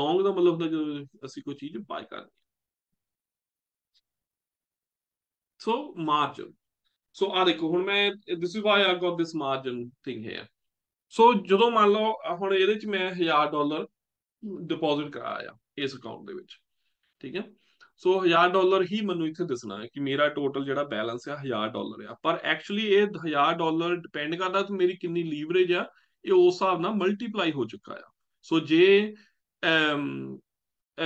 Strong ਦਾ ਮਤਲਬ ਹੁੰਦਾ ਜਦੋਂ ਅਸੀਂ ਕੋਈ ਚੀਜ਼ ਬਾਏ ਕਰਦੇ ਸੋ ਮਾਰਜਨ ਸੋ ਆ ਦੇਖੋ ਹੁਣ ਮੈਂ ਦਿਸ is why I got this margin thing here so ਜਦੋਂ ਮੰਨ ਲਓ ਹੁਣ ਇਹਦੇ ਵਿੱਚ ਮੈਂ 1000 ਡਾਲਰ ਡਿਪੋਜ਼ਿਟ ਕਰਾਇਆ ਇਸ ਅਕਾਊਂਟ ਦੇ ਵਿੱਚ ਠੀਕ ਹੈ ਸੋ 1000 ਡਾਲਰ ਹੀ ਮੈਨੂੰ ਇੱਥੇ ਦਿਸਣਾ ਹੈ ਕਿ ਮੇਰਾ ਟੋਟਲ ਜਿਹੜਾ ਬੈਲੈਂਸ ਆ 1000 ਡਾਲਰ ਆ ਪਰ ਐਕਚੁਅਲੀ ਇਹ 1000 ਡਾਲਰ ਡਿਪੈਂਡ ਕਰਦਾ ਤੇ ਮੇਰੀ ਕਿੰਨੀ ਲੀਵਰੇਜ ਆ ਇਹ ਉਸ ਹਿਸਾਬ ਨਾਲ ਮਲਟੀਪਲਾਈ ਹੋ ਚੁੱਕਾ ਆ ਸੋ ਜੇ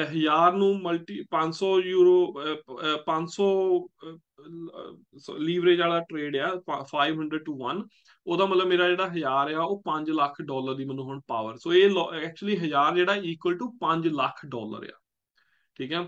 ਹਜ਼ਾਰ ਨੂੰ ਮਲਟੀ 500 ਯੂਰੋ 500 ਲੀਵਰੇਜ ਵਾਲਾ ਟ੍ਰੇਡ ਆ 500 ਟੂ 1 ਉਹਦਾ ਮਤਲਬ ਮੇਰਾ ਜਿਹੜਾ ਹਜ਼ਾਰ ਆ ਉਹ 5 ਲੱਖ ਡਾਲਰ ਦੀ ਮੈਨੂੰ ਹੁਣ ਪਾਵਰ ਸੋ ਇਹ ਐਕਚੁਅਲੀ ਹਜ਼ਾਰ ਜਿਹੜਾ ਇਕੁਅਲ ਟੂ 5 ਲੱਖ ਡਾਲਰ ਆ ਠੀਕ ਆ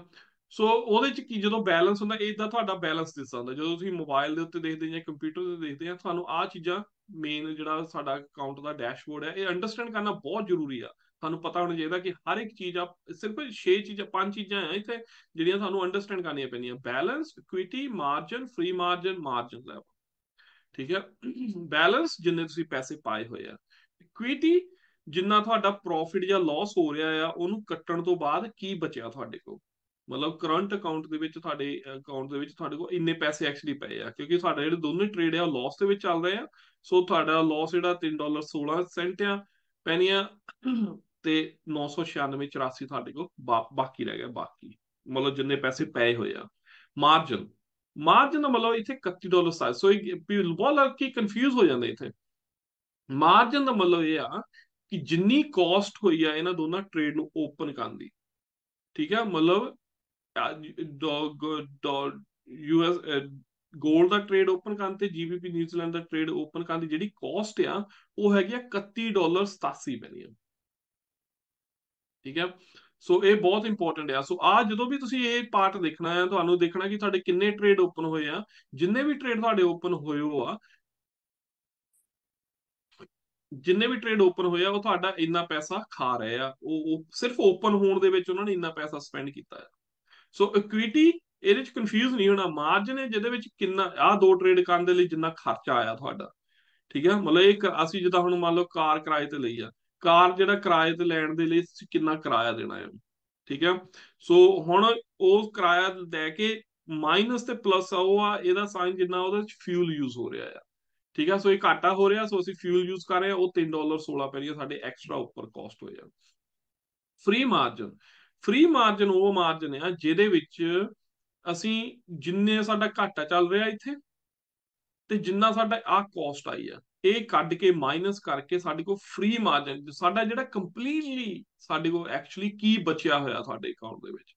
ਸੋ ਉਹਦੇ ਚ ਕੀ ਜਦੋਂ ਬੈਲੈਂਸ ਹੁੰਦਾ ਇਦਾਂ ਤੁਹਾਡਾ ਬੈਲੈਂਸ ਦਿਸਦਾ ਹੁੰਦਾ ਜਦੋਂ ਤੁਸੀਂ ਮੋਬਾਈਲ ਦੇ ਉੱਤੇ ਦੇਖਦੇ ਜਾਂ ਕੰਪਿਊਟਰ ਤੇ ਦੇਖਦੇ ਆ ਤੁਹਾਨੂੰ ਆ ਚੀਜ਼ਾਂ ਮੇਨ ਜਿਹੜਾ ਸਾਡਾ ਅਕਾਊਂਟ ਦਾ ਡੈਸ਼ਬੋਰਡ ਹੈ ਇਹ ਅੰਡਰਸਟੈਂਡ ਕਰਨਾ ਬਹੁਤ ਜ਼ਰੂਰੀ ਆ ਸਾਨੂੰ ਪਤਾ ਹੋਣਾ ਚਾਹੀਦਾ ਕਿ ਹਰ ਇੱਕ ਚੀਜ਼ ਆ ਸਿਰਫ 6 ਚੀਜ਼ਾਂ 5 ਚੀਜ਼ਾਂ ਆ ਇੱਥੇ ਜਿਹੜੀਆਂ ਸਾਨੂੰ ਅੰਡਰਸਟੈਂਡ ਕਰਨੀਆਂ ਪੈਣੀਆਂ balance equity margin free margin margin level ਠੀਕ ਹੈ ਬੈਲੈਂਸ ਜਿੰਨੇ ਤੁਸੀਂ ਪੈਸੇ ਪਾਏ ਹੋਏ ਆ ਇਕੁਇਟੀ ਜਿੰਨਾ ਤੁਹਾਡਾ ਪ੍ਰੋਫਿਟ ਜਾਂ ਲਾਸ ਹੋ ਰਿਹਾ ਆ ਉਹਨੂੰ ਕੱਟਣ ਤੋਂ ਬਾਅਦ ਕੀ ਬਚਿਆ ਤੁਹਾਡੇ ਕੋਲ ਮਤਲਬ ਕਰੰਟ ਅਕਾਊਂਟ ਦੇ ਵਿੱਚ ਤੁਹਾਡੇ ਅਕਾਊਂਟ ਦੇ ਵਿੱਚ ਤੁਹਾਡੇ ਕੋਲ ਇੰਨੇ ਪੈਸੇ ਐਕਚੁਅਲੀ ਪਏ ਆ ਕਿਉਂਕਿ ਸਾਡੇ ਜਿਹੜੇ ਦੋਨੇ ਟ੍ਰੇਡ ਆ ਲਾਸ ਦੇ ਵਿੱਚ ਚੱਲ ਰਹੇ ਆ ਸੋ ਤੁਹਾਡਾ ਲਾਸ ਜਿਹੜਾ 3 ਡਾਲਰ 16 ਸੈਂਟ ਆ ਪੈਣੀਆਂ ਤੇ 996 84 ਤੁਹਾਡੇ ਕੋਲ ਬਾਕੀ ਰਹਿ ਗਿਆ ਬਾਕੀ ਮਤਲਬ ਜਿੰਨੇ ਪੈਸੇ ਪਏ ਹੋਏ ਆ ਮਾਰਜਨ ਮਾਰਜਨ ਦਾ ਮਤਲਬ ਇਥੇ 31 ਡਾਲਰ ਸਾ ਸੋ ਬੋਲਰ ਕੀ ਕਨਫਿਊਜ਼ ਹੋ ਜਾਂਦੇ ਇਥੇ ਮਾਰਜਨ ਦਾ ਮਤਲਬ ਇਹ ਆ ਕਿ ਜਿੰਨੀ ਕਾਸਟ ਹੋਈ ਆ ਇਹਨਾਂ ਦੋਨਾਂ ਟ੍ਰੇਡ ਨੂੰ ਓਪਨ ਕਰਨ ਦੀ ਠੀਕ ਆ ਮਤਲਬ ਯੂਐਸ ਗੋਲਡ ਦਾ ਟ੍ਰੇਡ ਓਪਨ ਕਰਨ ਤੇ ਜੀਬੀਪੀ ਨਿਊਜ਼ੀਲੈਂਡ ਦਾ ਟ੍ਰੇਡ ਓਪਨ ਕਰਨ ਦੀ ਜਿਹੜੀ ਕਾਸਟ ਆ ਉਹ ਹੈਗੀ ਆ 31 ਡਾਲਰ 87 ਪੈਨੀ ਠੀਕ ਹੈ ਸੋ ਇਹ ਬਹੁਤ ਇੰਪੋਰਟੈਂਟ ਆ ਸੋ ਆ ਜਦੋਂ ਵੀ ਤੁਸੀਂ ਇਹ ਪਾਰਟ ਦੇਖਣਾ ਹੈ ਤੁਹਾਨੂੰ ਦੇਖਣਾ ਕਿ ਤੁਹਾਡੇ ਕਿੰਨੇ ਟ੍ਰੇਡ ਓਪਨ ਹੋਏ ਆ ਜਿੰਨੇ ਵੀ ਟ੍ਰੇਡ ਤੁਹਾਡੇ ਓਪਨ ਹੋਏ ਹੋ ਆ ਜਿੰਨੇ ਵੀ ਟ੍ਰੇਡ ਓਪਨ ਹੋਏ ਆ ਉਹ ਤੁਹਾਡਾ ਇੰਨਾ ਪੈਸਾ ਖਾ ਰਹੇ ਆ ਉਹ ਸਿਰਫ ਓਪਨ ਹੋਣ ਦੇ ਵਿੱਚ ਉਹਨਾਂ ਨੇ ਇੰਨਾ ਪੈਸਾ ਸਪੈਂਡ ਕੀਤਾ ਹੈ ਸੋ ਇਕਵਿਟੀ ਇਹਦੇ ਵਿੱਚ ਕਨਫਿਊਜ਼ ਨਹੀਂ ਹੋਣਾ ਮਾਰਜਨ ਹੈ ਜਿਹਦੇ ਵਿੱਚ ਕਿੰਨਾ ਆ ਦੋ ਟ੍ਰੇਡ ਕਰਨ ਦੇ ਲਈ ਜਿੰਨਾ ਖਰਚਾ ਆਇਆ ਤੁਹਾਡਾ ਠੀਕ ਹੈ ਮਤਲਬ ਇੱਕ ਅਸੀਂ ਜਿੱਦਾਂ ਹੁਣ ਮੰਨ ਲਓ ਕਾਰ ਕਿਰਾਏ ਤੇ ਲਈ ਆ ਕਾਰ ਜਿਹੜਾ ਕਿਰਾਏ ਤੇ ਲੈਣ ਦੇ ਲਈ ਕਿੰਨਾ ਕਿਰਾਇਆ ਦੇਣਾ ਹੈ ਠੀਕ ਹੈ ਸੋ ਹੁਣ ਉਹ ਕਿਰਾਇਆ ਦੇ ਕੇ ਮਾਈਨਸ ਤੇ ਪਲੱਸ ਉਹ ਆ ਇਹਦਾ ਸਾਈਨ ਜਿੰਨਾ ਉਹਦੇ ਵਿੱਚ ਫਿਊਲ ਯੂਜ਼ ਹੋ ਰਿਹਾ ਆ ਠੀਕ ਹੈ ਸੋ ਇਹ ਘਾਟਾ ਹੋ ਰਿਹਾ ਸੋ ਅਸੀਂ ਫਿਊਲ ਯੂਜ਼ ਕਰ ਰਹੇ ਆ ਉਹ 3 ਡਾਲਰ 16 ਪੈ ਰਿਹਾ ਸਾਡੇ ਐਕਸਟਰਾ ਉੱਪਰ ਕਾਸਟ ਹੋ ਜਾਂਦਾ ਫ੍ਰੀ ਮਾਰਜਨ ਫ੍ਰੀ ਮਾਰਜਨ ਉਹ ਮਾਰਜਨ ਆ ਜਿਹਦੇ ਵਿੱਚ ਅਸੀਂ ਜਿੰਨੇ ਸਾਡਾ ਘਾਟਾ ਚੱਲ ਰਿਹਾ ਇੱਥੇ ਤੇ ਜਿੰਨਾ ਸਾਡਾ ਆ ਕਾਸਟ ਆਈ ਆ ਇਹ ਕੱਢ ਕੇ ਮਾਈਨਸ ਕਰਕੇ ਸਾਡੇ ਕੋਲ ਫ੍ਰੀ ਮਾਰਜਨ ਸਾਡਾ ਜਿਹੜਾ ਕੰਪਲੀਟਲੀ ਸਾਡੇ ਕੋਲ ਐਕਚੁਅਲੀ ਕੀ ਬਚਿਆ ਹੋਇਆ ਸਾਡੇ ਅਕਾਊਂਟ ਦੇ ਵਿੱਚ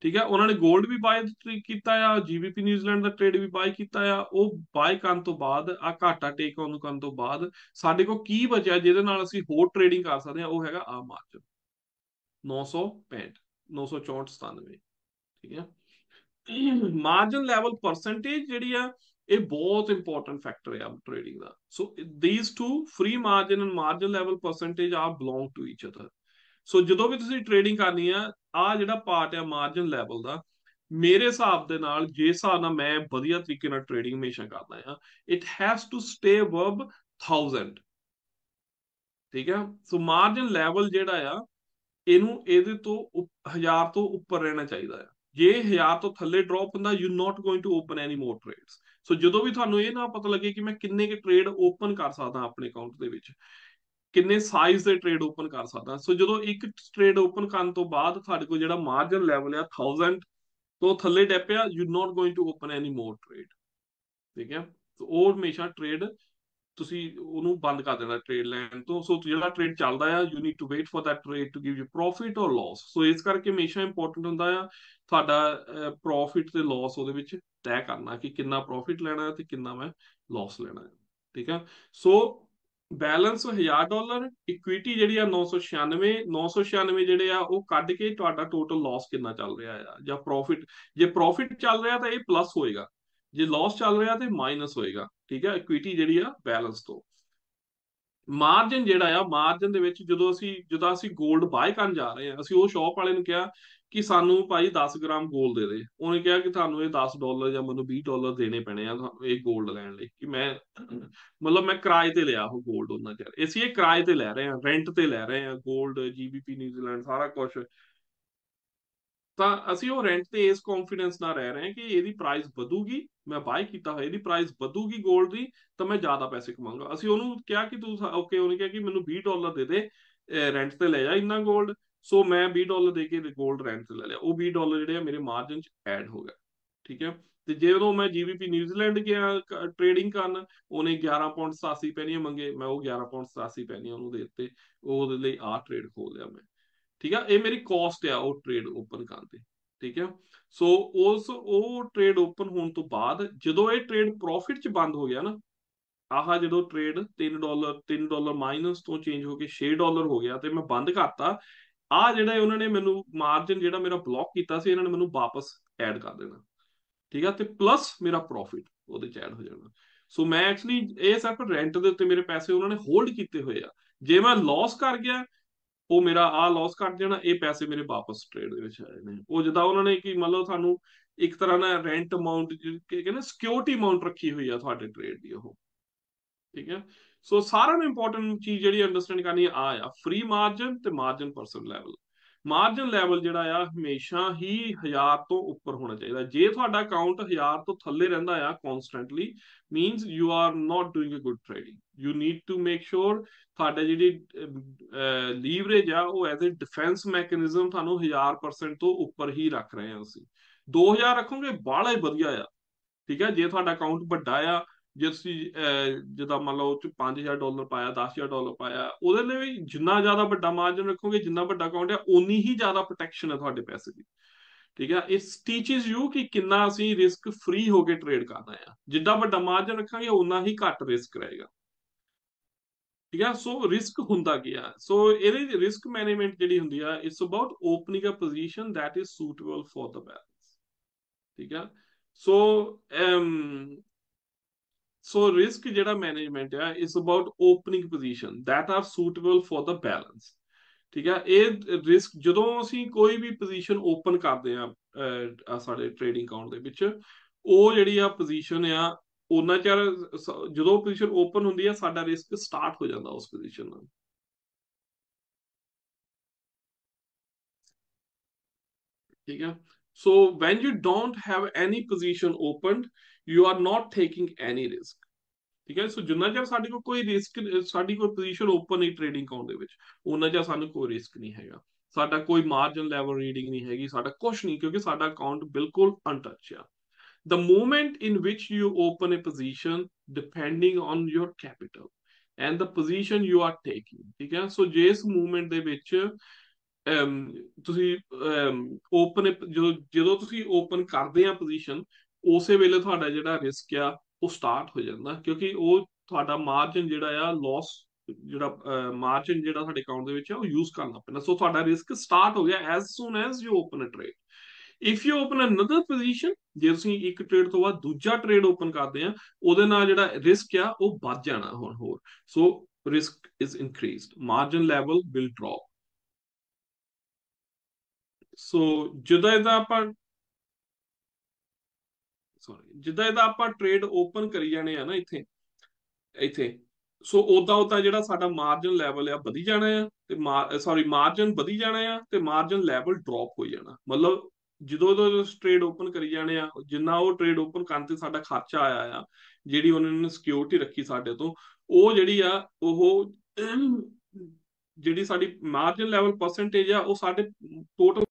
ਠੀਕ ਹੈ ਉਹਨਾਂ ਨੇ 골ਡ ਵੀ ਬਾਇ ਕੀਤਾ ਆ ਜੀਬੀਪੀ ਨਿਊਜ਼ੀਲੈਂਡ ਦਾ ਟ੍ਰੇਡ ਵੀ ਬਾਇ ਕੀਤਾ ਆ ਉਹ ਬਾਇ ਕਰਨ ਤੋਂ ਬਾਅਦ ਆ ਘਾਟਾ ਟੇਕ ਆਨ ਕਰਨ ਤੋਂ ਬਾਅਦ ਸਾਡੇ ਕੋਲ ਕੀ ਬਚਿਆ ਜਿਹਦੇ ਨਾਲ ਅਸੀਂ ਹੋਰ ਟ੍ਰੇਡਿੰਗ ਕਰ ਸਕਦੇ ਆ ਉਹ ਹੈਗਾ ਆ ਮਾਰਜਨ 965 964 97 ਠੀਕ ਹੈ ਮਾਰਜਨ ਲੈਵਲ ਪਰਸੈਂਟੇਜ ਜਿਹੜੀ ਆ ਇਹ ਬਹੁਤ ਇੰਪੋਰਟੈਂਟ ਫੈਕਟਰ ਹੈ ਟ੍ਰੇਡਿੰਗ ਦਾ so these two free margin and margin level percentage are belong to each other so ਜਦੋਂ ਵੀ ਤੁਸੀਂ ਟ੍ਰੇਡਿੰਗ ਕਰਨੀ ਆ ਆ ਜਿਹੜਾ ਪਾਰਟ ਹੈ ਮਾਰਜਨ ਲੈਵਲ ਦਾ ਮੇਰੇ ਹਿਸਾਬ ਦੇ ਨਾਲ ਜੇ ਹਿਸਾਬ ਨਾਲ ਮੈਂ ਵਧੀਆ ਤਰੀਕੇ ਨਾਲ ਟ੍ਰੇਡਿੰਗ ਹਮੇਸ਼ਾ ਕਰਦਾ ਆ it has to stay above 1000 ਠੀਕ ਆ ਸੋ ਮਾਰਜਨ ਲੈਵਲ ਜਿਹੜਾ ਆ ਇਹਨੂੰ ਇਹਦੇ ਤੋਂ 1000 ਤੋਂ ਉੱਪਰ ਰਹਿਣਾ ਚਾਹੀਦਾ ਆ ਜੇ 1000 ਤੋਂ ਥੱਲੇ ਡ੍ਰੌਪ ਹੁੰਦਾ you not going to open any more trades so ਜਦੋਂ ਵੀ ਤੁਹਾਨੂੰ ਇਹ ਨਾ ਪਤਾ ਲੱਗੇ ਕਿ ਮੈਂ ਕਿੰਨੇ ਕੇ ਟ੍ਰੇਡ ਓਪਨ ਕਰ ਸਕਦਾ ਆਪਣੇ ਅਕਾਊਂਟ ਦੇ ਵਿੱਚ ਕਿੰਨੇ ਸਾਈਜ਼ ਦੇ ਟ੍ਰੇਡ ਓਪਨ ਕਰ ਸਕਦਾ ਸੋ ਜਦੋਂ ਇੱਕ ਟ੍ਰੇਡ ਓਪਨ ਕਰਨ ਤੋਂ ਬਾਅਦ ਤੁਹਾਡੇ ਕੋਲ ਜਿਹੜਾ ਮਾਰਜਨ ਲੈਵਲ ਆ 1000 ਤੋਂ ਥੱਲੇ ਡੈਪਿਆ you not going to open any more trade ਠੀਕ ਹੈ ਸੋ ਉਹ ਹਮੇਸ਼ਾ ਟ੍ਰੇਡ ਤੁਸੀਂ ਉਹਨੂੰ ਬੰਦ ਕਰ ਦੇਣਾ ਟ੍ਰੇਡ ਲਾਈਨ ਤੋਂ ਸੋ ਜਿਹੜਾ ਟ੍ਰੇਡ ਚੱਲਦਾ ਆ you need to wait for that trade to give you profit or loss so ਇਸ ਕਰਕੇ ਹਮੇਸ਼ਾ ਇੰਪੋਰਟੈਂਟ ਹੁੰਦਾ ਆ ਤੁਹਾਡਾ ਪ੍ਰੋਫਿਟ ਤੇ ਲਾਸ ਉਹਦੇ ਵਿੱਚ ਤੈਅ ਕਰਨਾ ਕਿ ਕਿੰਨਾ ਪ੍ਰੋਫਿਟ ਲੈਣਾ ਹੈ ਤੇ ਕਿੰਨਾ ਮੈਂ ਲਾਸ ਲੈਣਾ ਹੈ ਠੀਕ ਆ ਸੋ ਬੈਲੈਂਸ 1000 ਡਾਲਰ ਇਕੁਇਟੀ ਜਿਹੜੀ ਆ 996 996 ਜਿਹੜੇ ਆ ਉਹ ਕੱਢ ਕੇ ਤੁਹਾਡਾ ਟੋਟਲ ਲਾਸ ਕਿੰਨਾ ਚੱਲ ਰਿਹਾ ਆ ਜਾਂ ਪ੍ਰੋਫਿਟ ਜੇ ਪ੍ਰੋਫਿਟ ਚੱਲ ਰਿਹਾ ਤਾਂ ਇਹ ਪਲੱਸ ਹੋਏਗਾ ਜੇ ਲਾਸ ਚੱਲ ਰਿਹਾ ਤੇ ਮਾਈਨਸ ਹੋਏਗਾ ਠੀਕ ਹੈ ਇਕੁਇਟੀ ਜਿਹੜੀ ਆ ਬੈਲੈਂਸ ਤੋਂ ਮਾਰਜਨ ਜਿਹੜਾ ਆ ਮਾਰਜਨ ਦੇ ਵਿੱਚ ਜਦੋਂ ਅਸੀਂ ਜਦੋਂ ਅਸੀਂ 골ਡ ਬਾਏ ਕਰਨ ਜਾ ਰਹੇ ਆ ਅਸੀਂ ਉਹ ਸ਼ਾਪ ਵਾਲੇ ਨੂੰ ਕਿਹਾ ਕਿ ਸਾਨੂੰ ਭਾਈ 10 ਗ੍ਰਾਮ 골ਡ ਦੇ ਦੇ ਉਹਨੇ ਕਿਹਾ ਕਿ ਤੁਹਾਨੂੰ ਇਹ 10 ਡਾਲਰ ਜਾਂ ਮੈਨੂੰ 20 ਡਾਲਰ ਦੇਣੇ ਪੈਣੇ ਆ ਤੁਹਾਨੂੰ ਇਹ 골ਡ ਲੈਣ ਲਈ ਕਿ ਮੈਂ ਮਤਲਬ ਮੈਂ ਕਿਰਾਏ ਤੇ ਲਿਆ ਉਹ 골ਡ ਉਹਨਾਂ ਚਿਰ ਅਸੀਂ ਇਹ ਕਿਰਾਏ ਤੇ ਲੈ ਰਹੇ ਆ ਰੈਂਟ ਤੇ ਲੈ ਰਹੇ ਆ 골ਡ ਜੀਬੀਪੀ ਨਿਊਜ਼ੀਲੈਂਡ ਸਾਰਾ ਕੁਝ ਤਾਂ ਅਸੀਂ ਉਹ ਰੈਂਟ ਤੇ ਇਸ ਕੌਨਫੀਡੈਂਸ ਨਾਲ ਰਹਿ ਰਹੇ ਹਾਂ ਕਿ ਇਹਦੀ ਪ੍ਰਾਈਸ ਵਧੂਗੀ ਮੈਂ ਬਾਈ ਕੀਤਾ ਹੋਇਆ ਇਹਦੀ ਪ੍ਰਾਈਸ ਵਧੂਗੀ 골ਡ ਦੀ ਤਾਂ ਮੈਂ ਜ਼ਿਆਦਾ ਪੈਸੇ ਕਮਾਉਂਗਾ ਅਸੀਂ ਉਹਨੂੰ ਕਿਹਾ ਕਿ ਤੂੰ ਓਕੇ ਉਹਨੇ ਕਿਹਾ ਕਿ ਮੈਨੂੰ 20 ਡਾਲਰ ਦੇ ਦੇ ਰੈਂਟ ਤੇ ਲੈ ਜਾ ਇੰਨਾ 골ਡ ਸੋ ਮੈਂ 20 ਡਾਲਰ ਦੇ ਕੇ 골ਡ ਰੈਂਟ ਤੇ ਲੈ ਲਿਆ ਉਹ 20 ਡਾਲਰ ਜਿਹੜੇ ਆ ਮੇਰੇ ਮਾਰਜਨ ਚ ਐਡ ਹੋ ਗਿਆ ਠੀਕ ਹੈ ਤੇ ਜਦੋਂ ਮੈਂ GBP ਨਿਊਜ਼ੀਲੈਂਡ ਗਿਆ ਟ੍ਰੇਡਿੰਗ ਕਰਨ ਉਹਨੇ 11.87 ਪੈਣੀਆਂ ਮੰਗੇ ਮੈਂ ਉਹ 11.87 ਪੈਣੀਆਂ ਉਹਨੂੰ ਦੇ ਦਿੱਤੇ ਉਹਦੇ ਲਈ ਆ ਟ੍ਰੇਡ ਖੋਲ ਲਿਆ ਮੈਂ ਠੀਕ ਆ ਇਹ ਮੇਰੀ ਕਾਸਟ ਆ ਉਹ ਟ੍ਰੇਡ ਓਪਨ ਕਰਨ ਦੀ ਠੀਕ ਆ ਸੋ ਉਸ ਉਹ ਟ੍ਰੇਡ ਓਪਨ ਹੋਣ ਤੋਂ ਬਾਅਦ ਜਦੋਂ ਇਹ ਟ੍ਰੇਡ ਪ੍ਰੋਫਿਟ ਚ ਬੰਦ ਹੋ ਗਿਆ ਨਾ ਆਹਾ ਜਦੋਂ ਟ੍ਰੇਡ 3 ਡਾਲਰ 3 ਡਾਲਰ ਮਾਈਨਸ ਤੋਂ ਚੇਂਜ ਹੋ ਕੇ 6 ਡਾਲਰ ਹੋ ਗਿਆ ਤੇ ਮੈਂ ਬੰਦ ਕਰਤਾ ਆ ਜਿਹੜਾ ਉਹਨਾਂ ਨੇ ਮੈਨੂੰ ਮਾਰਜਨ ਜਿਹੜਾ ਮੇਰਾ ਬਲੌਕ ਕੀਤਾ ਸੀ ਇਹਨਾਂ ਨੇ ਮੈਨੂੰ ਵਾਪਸ ਐਡ ਕਰ ਦੇਣਾ ਠੀਕ ਆ ਤੇ ਪਲੱਸ ਮੇਰਾ ਪ੍ਰੋਫਿਟ ਉਹਦੇ ਚ ਐਡ ਹੋ ਜਾਣਾ ਸੋ ਮੈਂ ਐਕਚੁਅਲੀ ਇਹ ਸਿਰਫ ਰੈਂਟ ਦੇ ਉੱਤੇ ਮੇਰੇ ਪੈਸੇ ਉਹਨਾਂ ਨੇ ਹੋਲਡ ਕੀਤੇ ਹੋਏ ਆ ਜੇ ਮੈਂ ਲਾਸ ਕਰ ਗਿਆ ਉਹ ਮੇਰਾ ਆ ਲਾਸ ਕੱਟ ਜਾਣਾ ਇਹ ਪੈਸੇ ਮੇਰੇ ਵਾਪਸ ਟ੍ਰੇਡ ਦੇ ਵਿੱਚ ਆਏ ਨੇ ਉਹ ਜਦਾ ਉਹਨਾਂ ਨੇ ਕਿ ਮਤਲਬ ਤੁਹਾਨੂੰ ਇੱਕ ਤਰ੍ਹਾਂ ਦਾ ਰੈਂਟ ਅਮਾਉਂਟ ਜਿਹੜੇ ਕਹਿੰਦੇ ਸਿਕਿਉਰਿਟੀ ਅਮਾਉਂਟ ਰੱਖੀ ਹੋਈ ਆ ਤੁਹਾਡੇ ਟ੍ਰੇਡ ਦੀ ਉਹ ਠੀਕ ਹੈ ਸੋ ਸਾਰਿਆਂ ਨੂੰ ਇੰਪੋਰਟੈਂਟ ਚੀਜ਼ ਜਿਹੜੀ ਅੰਡਰਸਟੈਂਡ ਕਰਨੀ ਆ ਆ ਫ੍ਰੀ ਮਾਰਜਨ ਤੇ margin percent level margin level ਜਿਹੜਾ ਆ ਹਮੇਸ਼ਾ ਹੀ 1000 ਤੋਂ ਉੱਪਰ ਹੋਣਾ ਚਾਹੀਦਾ ਜੇ ਤੁਹਾਡਾ ਅਕਾਊਂਟ 1000 ਤੋਂ ਥੱਲੇ ਰਹਿੰਦਾ ਆ constantly means you are not doing a good trading you need to make sure ਤੁਹਾਡਾ ਜਿਹੜੀ ਲੀਵਰੇਜ ਆ ਉਹ ਐਜ਼ ਅ ਡਿਫੈਂਸ ਮੈਕੈਨਿਜ਼ਮ ਤੁਹਾਨੂੰ 1000% ਤੋਂ ਉੱਪਰ ਹੀ ਰੱਖ ਰਹੇ ਹਾਂ ਅਸੀਂ 2000 ਰੱਖੋਗੇ ਬਾਲਾ ਹੀ ਵਧੀਆ ਆ ਠੀਕ ਹੈ ਜੇ ਤੁਹਾਡਾ ਅਕਾਊਂਟ ਵੱਡਾ ਆ ਜੇ ਤੁਸੀਂ ਜਿਹਦਾ ਮੰਨ ਲਓ ਚ 5000 ਡਾਲਰ ਪਾਇਆ 10000 ਡਾਲਰ ਪਾਇਆ ਉਹਦੇ ਲਈ ਜਿੰਨਾ ਜ਼ਿਆਦਾ ਵੱਡਾ ਮਾਰਜਨ ਰੱਖੋਗੇ ਜਿੰਨਾ ਵੱਡਾ ਅਕਾਊਂਟ ਹੈ ਉਨੀ ਹੀ ਜ਼ਿਆਦਾ ਪ੍ਰੋਟੈਕਸ਼ਨ ਹੈ ਤੁਹਾਡੇ ਪੈਸੇ ਦੀ ਠੀਕ ਹੈ ਇਸ ਟੀਚਸ ਯੂ ਕਿ ਕਿੰਨਾ ਅਸੀਂ ਰਿਸਕ ਫ੍ਰੀ ਹੋ ਕੇ ਟ੍ਰੇਡ ਕਰਨਾ ਆ ਜਿੱਦਾਂ ਵੱਡਾ ਮਾਰਜਨ ਰੱਖਾਂਗੇ ਉਨਾ ਹੀ ਘੱਟ ਰਿਸਕ ਰਹੇਗਾ ਠੀਕ ਹੈ ਸੋ ਰਿਸਕ ਹੁੰਦਾ ਗਿਆ ਸੋ ਇਹਦੇ ਰਿਸਕ ਮੈਨੇਜਮੈਂਟ ਜਿਹੜੀ ਹੁੰਦੀ ਆ it's about opening a position that is suitable for the balance ਠੀਕ ਹੈ ਸੋ So risk ਜਿਹੜਾ management ਆ is about opening position that are suitable for the balance. ਠੀਕ ਆ ਇਹ ਰਿਸਕ ਜਦੋਂ ਅਸੀਂ ਕੋਈ ਵੀ ਪੋਜੀਸ਼ਨ ਓਪਨ ਕਰਦੇ ਆ ਸਾਡੇ ਟ੍ਰੇਡਿੰਗ ਅਕਾਊਂਟ ਦੇ ਵਿੱਚ ਉਹ ਜਿਹੜੀ ਆ ਪੋਜੀਸ਼ਨ ਆ ਉਹਨਾਂ ਚਿਰ ਜਦੋਂ ਪੋਜੀਸ਼ਨ ਓਪਨ ਹੁੰਦੀ ਆ ਸਾਡਾ ਰਿਸਕ ਸਟਾਰਟ ਹੋ ਜਾਂਦਾ ਉਸ ਪੋਜੀਸ਼ਨ ਨਾਲ ਠੀਕ ਆ so when you don't have any position opened you are not taking any risk ਠੀਕ ਹੈ ਸੋ ਜਿੰਨਾ ਜਰ ਸਾਡੇ ਕੋਲ ਕੋਈ ਰਿਸਕ ਸਾਡੀ ਕੋਈ ਪੋਜੀਸ਼ਨ ਓਪਨ ਨਹੀਂ ਟ੍ਰੇਡਿੰਗ ਕਾਉਂਟ ਦੇ ਵਿੱਚ ਉਹਨਾਂ ਚਿਰ ਸਾਨੂੰ ਕੋਈ ਰਿਸਕ ਨਹੀਂ ਹੈਗਾ ਸਾਡਾ ਕੋਈ ਮਾਰਜਨ ਲੈਵਲ ਰੀਡਿੰਗ ਨਹੀਂ ਹੈਗੀ ਸਾਡਾ ਕੁਝ ਨਹੀਂ ਕਿਉਂਕਿ ਸਾਡਾ ਅਕਾਊਂਟ ਬਿਲਕੁਲ ਅਨਟੱਚ ਆ the moment in which you open a position depending on your capital and the position you are taking ਠੀਕ ਹੈ ਸੋ ਜੇ ਇਸ ਮੂਵਮੈਂਟ ਦੇ ਵਿੱਚ ਤੁਸੀਂ ਓਪਨ ਜਦੋਂ ਜਦੋਂ ਤੁਸੀਂ ਓਪਨ ਕਰਦੇ ਆ ਪੋਜੀਸ਼ਨ ਉਸੇ ਵੇਲੇ ਤੁਹਾਡਾ ਜਿਹੜਾ ਰਿਸਕ ਆ ਉਹ ਸਟਾਰਟ ਹੋ ਜਾਂਦਾ ਕਿਉਂਕਿ ਉਹ ਤੁਹਾਡਾ ਮਾਰਜਨ ਜਿਹੜਾ ਆ ਲਾਸ ਜਿਹੜਾ ਮਾਰਜਨ ਜਿਹੜਾ ਤੁਹਾਡੇ ਅਕਾਊਂਟ ਦੇ ਵਿੱਚ ਆ ਉਹ ਯੂਜ਼ ਕਰਨਾ ਪੈਣਾ ਸੋ ਤੁਹਾਡਾ ਰਿਸਕ ਸਟਾਰਟ ਹੋ ਗਿਆ as soon as you open a trade if you open another position ਜੇ ਤੁਸੀਂ ਇੱਕ ਟ੍ਰੇਡ ਤੋਂ ਬਾਅਦ ਦੂਜਾ ਟ੍ਰੇਡ ਓਪਨ ਕਰਦੇ ਆ ਉਹਦੇ ਨਾਲ ਜਿਹੜਾ ਰਿਸਕ ਆ ਉਹ ਵੱਧ ਜਾਣਾ ਹੁਣ ਹੋਰ so risk is increased margin level will drop so ਜਦੋਂ ਇਹਦਾ ਆਪਾਂ ਸੌਰੀ ਜਿੱਦਾਂ ਇਹਦਾ ਆਪਾਂ ਟ੍ਰੇਡ ਓਪਨ ਕਰੀ ਜਾਣੇ ਆ ਨਾ ਇੱਥੇ ਇੱਥੇ ਸੋ ਉਦਾਂ ਉਦਾਂ ਜਿਹੜਾ ਸਾਡਾ ਮਾਰਜਨ ਲੈਵਲ ਆ ਵਧੀ ਜਾਣਾ ਆ ਤੇ ਸੌਰੀ ਮਾਰਜਨ ਵਧੀ ਜਾਣਾ ਆ ਤੇ ਮਾਰਜਨ ਲੈਵਲ ਡ੍ਰੌਪ ਹੋ ਜਾਣਾ ਮਤਲਬ ਜਦੋਂ ਜਦੋਂ ਟ੍ਰੇਡ ਓਪਨ ਕਰੀ ਜਾਣੇ ਆ ਜਿੰਨਾ ਉਹ ਟ੍ਰੇਡ ਓਪਨ ਕਰਨ ਤੇ ਸਾਡਾ ਖਰਚਾ ਆਇਆ ਆ ਜਿਹੜੀ ਉਹਨਾਂ ਨੇ ਸਿਕਿਉਰਿਟੀ ਰੱਖੀ ਸਾਡੇ ਤੋਂ ਉਹ ਜਿਹੜੀ ਆ ਉਹ ਜਿਹੜੀ ਸਾਡੀ ਮਾਰਜਨ ਲੈਵਲ ਪਰਸੈਂਟੇਜ ਆ ਉਹ ਸਾਡੇ ਟੋਟਲ